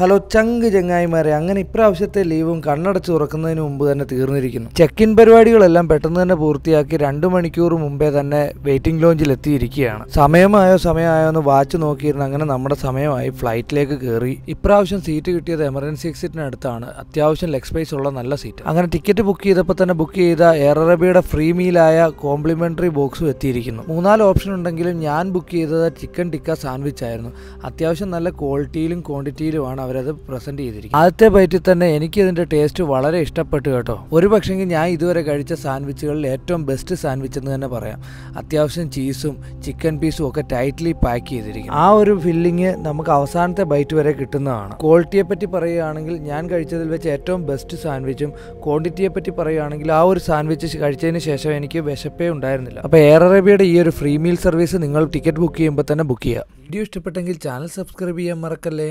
hello ചങ്ക് ചങ്ങായിമാരെ അങ്ങനെ ഇപ്രാവശ്യത്തെ ലീവും കണ്ണടച്ച് തുറക്കുന്നതിന് മുമ്പ് തന്നെ തീർന്നിരിക്കുന്നു ചെക്ക് ഇൻ പരിപാടികളെല്ലാം പെട്ടെന്ന് തന്നെ പൂർത്തിയാക്കി രണ്ട് മണിക്കൂർ മുമ്പേ തന്നെ വെയിറ്റിംഗ് ലോഞ്ചിൽ എത്തിയിരിക്കുകയാണ് സമയമായോ സമയമായോ എന്ന് വാച്ച് നോക്കിയിരുന്ന അങ്ങനെ നമ്മുടെ സമയമായി ഫ്ലൈറ്റിലേക്ക് കയറി ഇപ്രാവശ്യം സീറ്റ് കിട്ടിയത് എമർജൻസി എക്സിറ്റിനടുത്താണ് അത്യാവശ്യം ലെഗ് സ്പേസ് ഉള്ള നല്ല സീറ്റ് അങ്ങനെ ടിക്കറ്റ് ബുക്ക് ചെയ്തപ്പോൾ തന്നെ ബുക്ക് ചെയ്ത എയർ അറബിയുടെ ഫ്രീ മീലായ കോംപ്ലിമെന്ററി ബോക്സും എത്തിയിരിക്കുന്നു മൂന്നാല് ഓപ്ഷൻ ഉണ്ടെങ്കിലും ഞാൻ ബുക്ക് ചെയ്തത് ചിക്കൻ ടിക്ക സാൻഡ്വിച്ച് ആയിരുന്നു അത്യാവശ്യം നല്ല ക്വാളിറ്റിയിലും ക്വാണ്ടിറ്റിയിലുമാണ് അവരത് പ്രസന്റ് ചെയ്തിരിക്കും ആദ്യത്തെ ബൈറ്റിൽ തന്നെ എനിക്ക് ഇതിന്റെ ടേസ്റ്റ് വളരെ ഇഷ്ടപ്പെട്ടു കേട്ടോ ഒരു പക്ഷേങ്കിൽ ഞാൻ ഇതുവരെ കഴിച്ച സാൻഡ്വിച്ചുകളിൽ ഏറ്റവും ബെസ്റ്റ് സാൻഡ്വിച്ച് എന്ന് തന്നെ പറയാം അത്യാവശ്യം ചീസും ചിക്കൻ പീസും ഒക്കെ ടൈറ്റ്ലി പാക്ക് ചെയ്തിരിക്കും ആ ഒരു ഫില്ലിങ് നമുക്ക് അവസാനത്തെ ബൈറ്റ് വരെ കിട്ടുന്നതാണ് ക്വാളിറ്റിയെ പറ്റി പറയുകയാണെങ്കിൽ ഞാൻ കഴിച്ചതിൽ വെച്ച് ഏറ്റവും ബെസ്റ്റ് സാൻഡ്വിച്ചും ക്വാണ്ടിറ്റിയെ പറ്റി പറയുകയാണെങ്കിൽ ആ ഒരു സാൻഡ്വിച്ച് കഴിച്ചതിന് ശേഷം എനിക്ക് വിശപ്പേ ഉണ്ടായിരുന്നില്ല അപ്പോൾ എയർ അറേബ്യയുടെ ഈ ഒരു ഫ്രീ മീൽ സർവീസ് നിങ്ങൾ ടിക്കറ്റ് ബുക്ക് ചെയ്യുമ്പോൾ തന്നെ ബുക്ക് ചെയ്യുക വീഡിയോ ഇഷ്ടപ്പെട്ടെങ്കിൽ ചാനൽ സബ്സ്ക്രൈബ് ചെയ്യാൻ മറക്കല്ലേ